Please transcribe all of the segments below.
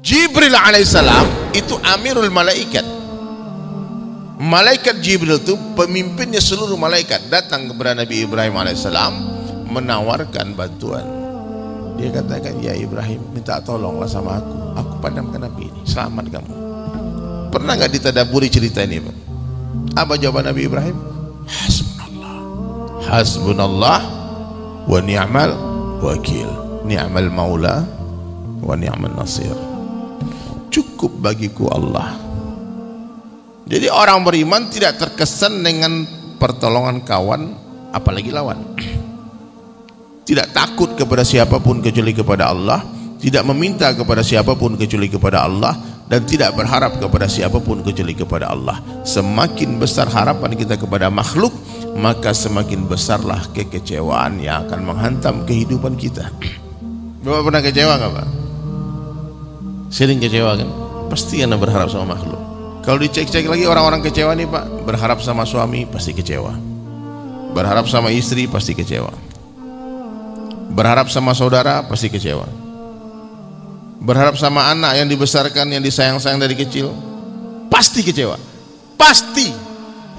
Jibril alaihissalam itu amirul malaikat malaikat Jibril itu pemimpinnya seluruh malaikat datang kepada Nabi Ibrahim alaihissalam menawarkan bantuan dia katakan ya Ibrahim minta tolonglah sama aku aku padamkan nabi ini selamat kamu pernah nggak ditadaburi cerita ini bang? apa jawaban Nabi Ibrahim hasbunallah hasbunallah wa ni'mal wakil ni'mal maula wa ni'mal nasir cukup bagiku Allah jadi orang beriman tidak terkesan dengan pertolongan kawan apalagi lawan tidak takut kepada siapapun kecuali kepada Allah tidak meminta kepada siapapun kecuali kepada Allah dan tidak berharap kepada siapapun kecuali kepada Allah semakin besar harapan kita kepada makhluk maka semakin besarlah kekecewaan yang akan menghantam kehidupan kita Bapak pernah kecewa nggak Pak? Sering kecewa kan? Pasti Anda berharap sama makhluk. Kalau dicek-cek lagi orang-orang kecewa nih Pak, berharap sama suami pasti kecewa. Berharap sama istri pasti kecewa. Berharap sama saudara pasti kecewa. Berharap sama anak yang dibesarkan, yang disayang-sayang dari kecil, pasti kecewa. Pasti.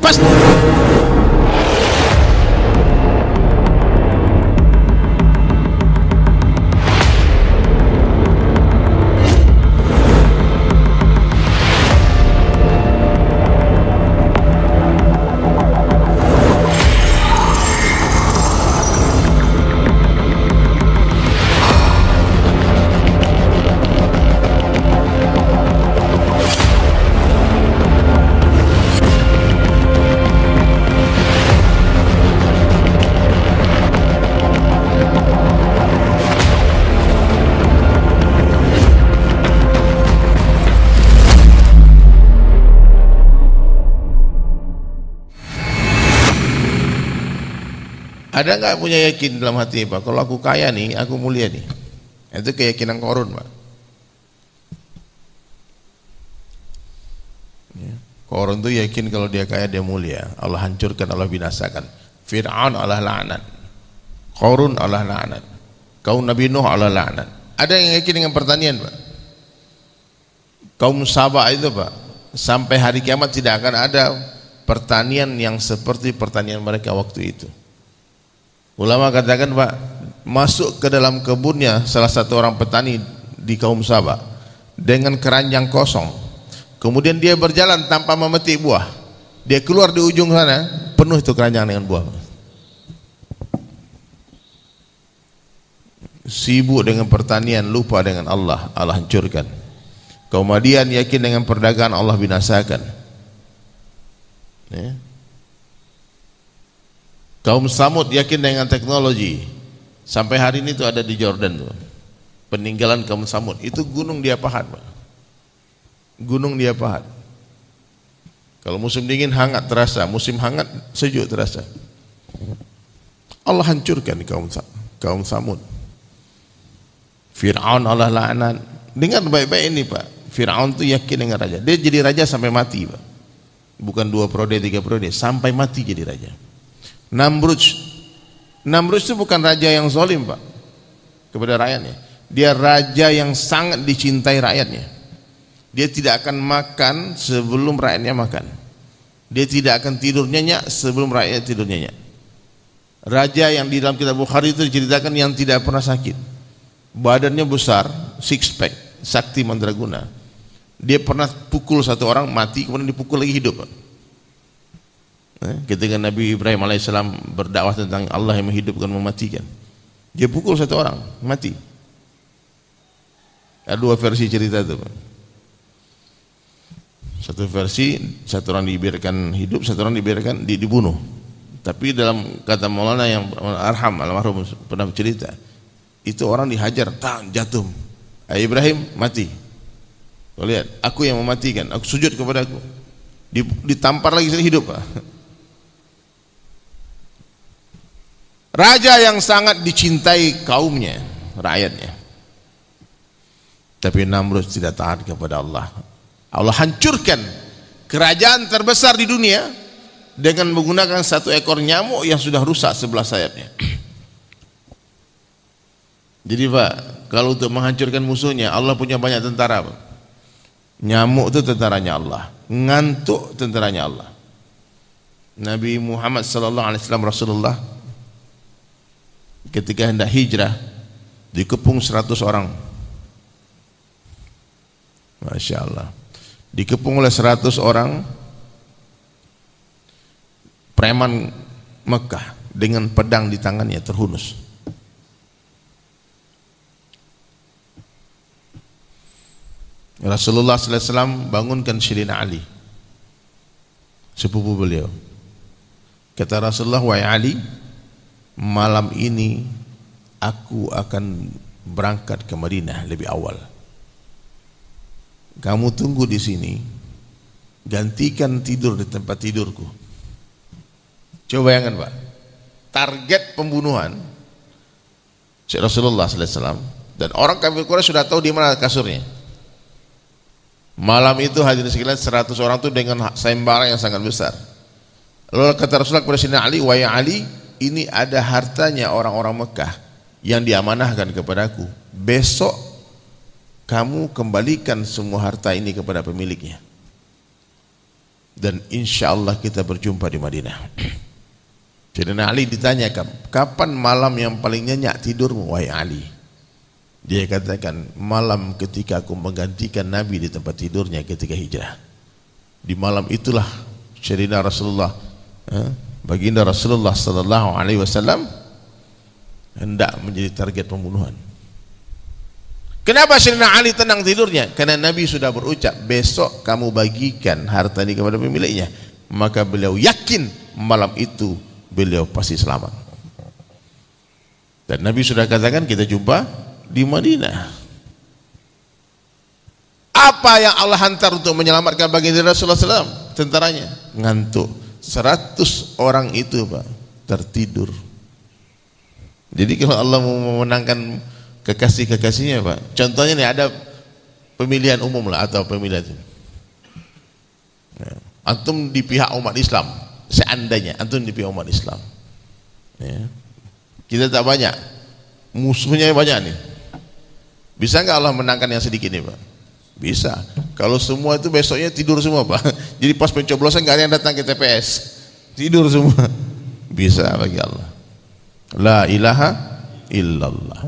Pasti. Ada nggak punya yakin dalam hati Pak? Kalau aku kaya nih, aku mulia nih. Itu keyakinan korun Pak. Ya. Korun tuh yakin kalau dia kaya dia mulia. Allah hancurkan, Allah binasakan. Fir'aun Allah la'anat. Korun Allah la'anat. Kaum Nabi Nuh Allah la'anat. Ada yang yakin dengan pertanian Pak? Kaum Sabah itu Pak, sampai hari kiamat tidak akan ada pertanian yang seperti pertanian mereka waktu itu. Ulama katakan Pak, masuk ke dalam kebunnya salah satu orang petani di kaum Sabah dengan keranjang kosong. Kemudian dia berjalan tanpa memetik buah. Dia keluar di ujung sana, penuh itu keranjang dengan buah. Sibuk dengan pertanian, lupa dengan Allah, Allah hancurkan. Kaum Madian yakin dengan perdagangan Allah binasakan. Ya. Kaum Samud yakin dengan teknologi. Sampai hari ini itu ada di Jordan tuh. Peninggalan kaum Samud itu gunung dia pahat, Pak. Gunung dia pahat. Kalau musim dingin hangat terasa, musim hangat sejuk terasa. Allah hancurkan kaum kaum Samud. Fir'aun Allah laknat. Dengar baik-baik ini Pak. Fir'aun tuh yakin dengan raja. Dia jadi raja sampai mati Pak. Bukan dua periode, tiga periode. Sampai mati jadi raja. Namruj. Namruj itu bukan raja yang zalim pak kepada rakyatnya. Dia raja yang sangat dicintai rakyatnya. Dia tidak akan makan sebelum rakyatnya makan. Dia tidak akan tidur nyenyak sebelum rakyatnya tidur nyenyak. Raja yang di dalam kitab Bukhari itu diceritakan yang tidak pernah sakit. Badannya besar, six pack, sakti mandraguna. Dia pernah pukul satu orang mati kemudian dipukul lagi hidup. Pak. Eh, ketika Nabi Ibrahim alaihissalam berdakwah tentang Allah yang menghidupkan mematikan dia pukul satu orang mati ada dua versi cerita itu satu versi satu orang dibiarkan hidup satu orang dibiarkan dibunuh tapi dalam kata Maulana yang Arham almarhum pernah cerita itu orang dihajar tang jatuh Ibrahim mati Kau lihat aku yang mematikan aku sujud kepada aku ditampar lagi hidup pak raja yang sangat dicintai kaumnya, rakyatnya. Tapi Namrud tidak taat kepada Allah. Allah hancurkan kerajaan terbesar di dunia dengan menggunakan satu ekor nyamuk yang sudah rusak sebelah sayapnya. Jadi Pak, kalau untuk menghancurkan musuhnya, Allah punya banyak tentara. Pak. Nyamuk itu tentaranya Allah, ngantuk tentaranya Allah. Nabi Muhammad sallallahu alaihi wasallam Rasulullah ketika hendak hijrah dikepung 100 orang Masya Allah dikepung oleh 100 orang preman Mekah dengan pedang di tangannya terhunus Rasulullah SAW bangunkan Sirina Ali sepupu beliau kata Rasulullah wahai Ali malam ini aku akan berangkat ke Madinah lebih awal. Kamu tunggu di sini, gantikan tidur di tempat tidurku. Coba bayangkan Pak, target pembunuhan Sallallahu Rasulullah SAW dan orang kafir Quraisy sudah tahu di mana kasurnya. Malam itu hadir sekalian 100 orang itu dengan sembara yang sangat besar. Lalu kata Rasulullah kepada Sina Ali, wayang Ali, ini ada hartanya orang-orang Mekah yang diamanahkan kepadaku. Besok kamu kembalikan semua harta ini kepada pemiliknya. Dan insya Allah kita berjumpa di Madinah. Jadi Ali ditanya, kapan malam yang paling nyenyak tidurmu, wahai Ali? Dia katakan, malam ketika aku menggantikan Nabi di tempat tidurnya ketika hijrah. Di malam itulah Sayyidina Rasulullah eh, baginda Rasulullah sallallahu alaihi wasallam hendak menjadi target pembunuhan. Kenapa Sayyidina Ali tenang tidurnya? Karena Nabi sudah berucap, besok kamu bagikan harta ini kepada pemiliknya. Maka beliau yakin malam itu beliau pasti selamat. Dan Nabi sudah katakan kita jumpa di Madinah. Apa yang Allah hantar untuk menyelamatkan baginda Rasulullah SAW? Tentaranya ngantuk 100 orang itu Pak tertidur. Jadi kalau Allah mau memenangkan kekasih-kekasihnya Pak, contohnya nih ada pemilihan umum lah atau pemilihan itu. Ya. antum di pihak umat Islam seandainya antum di pihak umat Islam ya. kita tak banyak musuhnya banyak nih bisa nggak Allah menangkan yang sedikit nih Pak bisa kalau semua itu besoknya tidur semua Pak. Jadi pas pencoblosan nggak ada yang datang ke TPS. Tidur semua. Bisa bagi Allah. La ilaha illallah.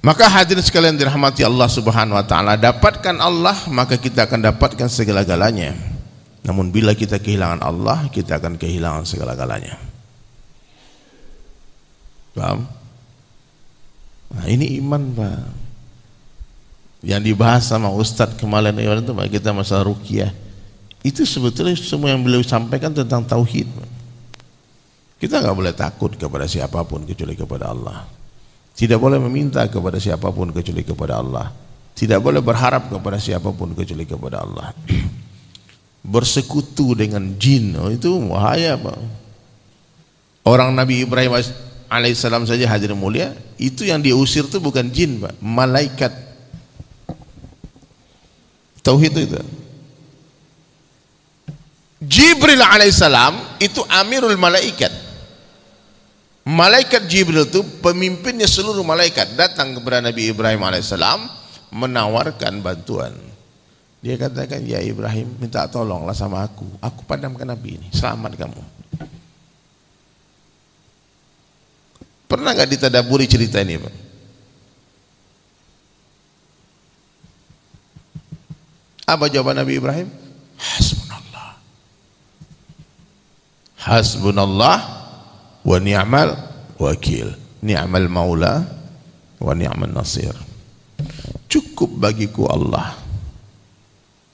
Maka hadirin sekalian dirahmati Allah Subhanahu wa taala, dapatkan Allah maka kita akan dapatkan segala-galanya. Namun bila kita kehilangan Allah, kita akan kehilangan segala-galanya. Paham? Nah, ini iman, Pak yang dibahas sama Ustadz kemarin itu Pak kita masalah rukyah itu sebetulnya semua yang beliau sampaikan tentang tauhid kita nggak boleh takut kepada siapapun kecuali kepada Allah tidak boleh meminta kepada siapapun kecuali kepada Allah tidak boleh berharap kepada siapapun kecuali kepada Allah bersekutu dengan jin oh, itu bahaya Pak orang Nabi Ibrahim alaihissalam saja hadir mulia itu yang diusir itu bukan jin Pak malaikat Tauhid itu. Jibril alaihissalam itu amirul malaikat. Malaikat Jibril itu pemimpinnya seluruh malaikat datang kepada Nabi Ibrahim alaihissalam menawarkan bantuan. Dia katakan, ya Ibrahim minta tolonglah sama aku. Aku padamkan nabi ini, selamat kamu. Pernah nggak ditadaburi cerita ini Pak? Apa jawaban Nabi Ibrahim? Hasbunallah. Hasbunallah wa ni'mal wakil. Ni'mal maula wa ni'mal nasir. Cukup bagiku Allah.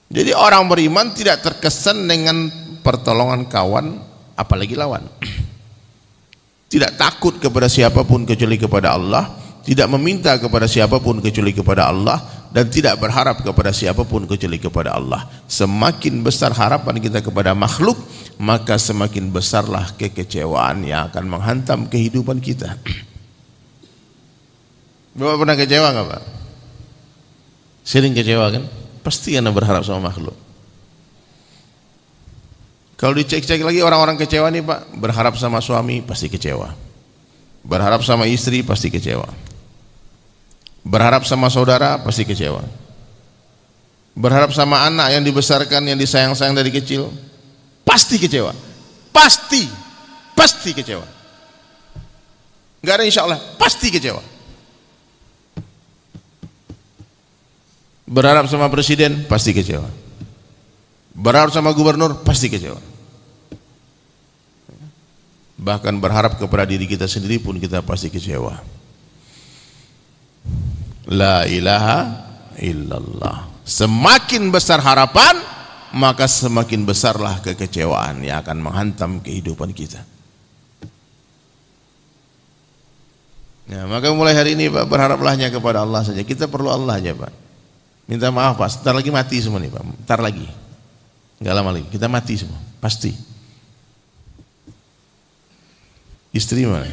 Jadi orang beriman tidak terkesan dengan pertolongan kawan apalagi lawan. Tidak takut kepada siapapun kecuali kepada Allah, tidak meminta kepada siapapun kecuali kepada Allah, dan tidak berharap kepada siapapun kecuali kepada Allah. Semakin besar harapan kita kepada makhluk, maka semakin besarlah kekecewaan yang akan menghantam kehidupan kita. Bapak pernah kecewa nggak Pak? Sering kecewa kan? Pasti Anda berharap sama makhluk. Kalau dicek-cek lagi orang-orang kecewa nih Pak, berharap sama suami pasti kecewa. Berharap sama istri pasti kecewa. Berharap sama saudara pasti kecewa. Berharap sama anak yang dibesarkan, yang disayang-sayang dari kecil, pasti kecewa. Pasti, pasti kecewa. Gak ada insya Allah, pasti kecewa. Berharap sama presiden, pasti kecewa. Berharap sama gubernur, pasti kecewa. Bahkan berharap kepada diri kita sendiri pun kita pasti kecewa la ilaha illallah. Semakin besar harapan, maka semakin besarlah kekecewaan yang akan menghantam kehidupan kita. Ya, maka mulai hari ini Pak berharaplah kepada Allah saja. Kita perlu Allah aja Pak. Minta maaf Pak, sebentar lagi mati semua nih Pak. Bentar lagi. Enggak lama lagi, kita mati semua. Pasti. Istri mana?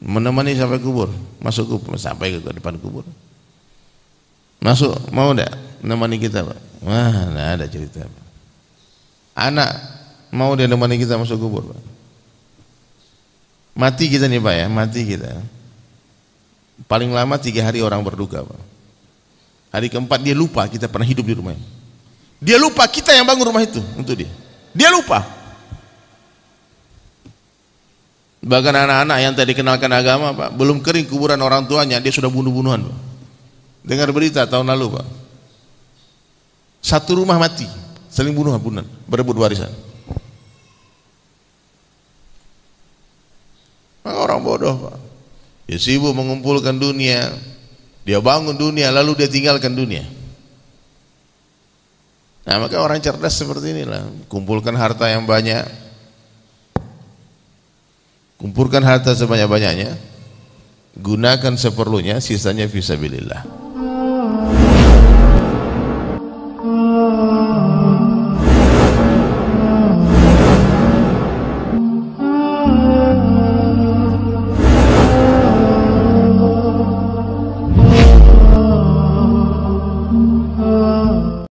menemani sampai kubur masuk kubur sampai ke depan kubur masuk mau enggak menemani kita pak wah enggak ada cerita pak. anak mau dia menemani kita masuk kubur pak mati kita nih pak ya mati kita paling lama tiga hari orang berduka pak hari keempat dia lupa kita pernah hidup di ini. dia lupa kita yang bangun rumah itu untuk dia dia lupa Bahkan anak-anak yang tadi kenalkan agama Pak, belum kering kuburan orang tuanya, dia sudah bunuh-bunuhan Pak. Dengar berita tahun lalu Pak. Satu rumah mati, saling bunuh-bunuhan, berebut warisan. Maka orang bodoh Pak. Dia sibuk mengumpulkan dunia, dia bangun dunia, lalu dia tinggalkan dunia. Nah maka orang cerdas seperti inilah, kumpulkan harta yang banyak, Kumpulkan harta sebanyak-banyaknya, gunakan seperlunya, sisanya fisabilillah.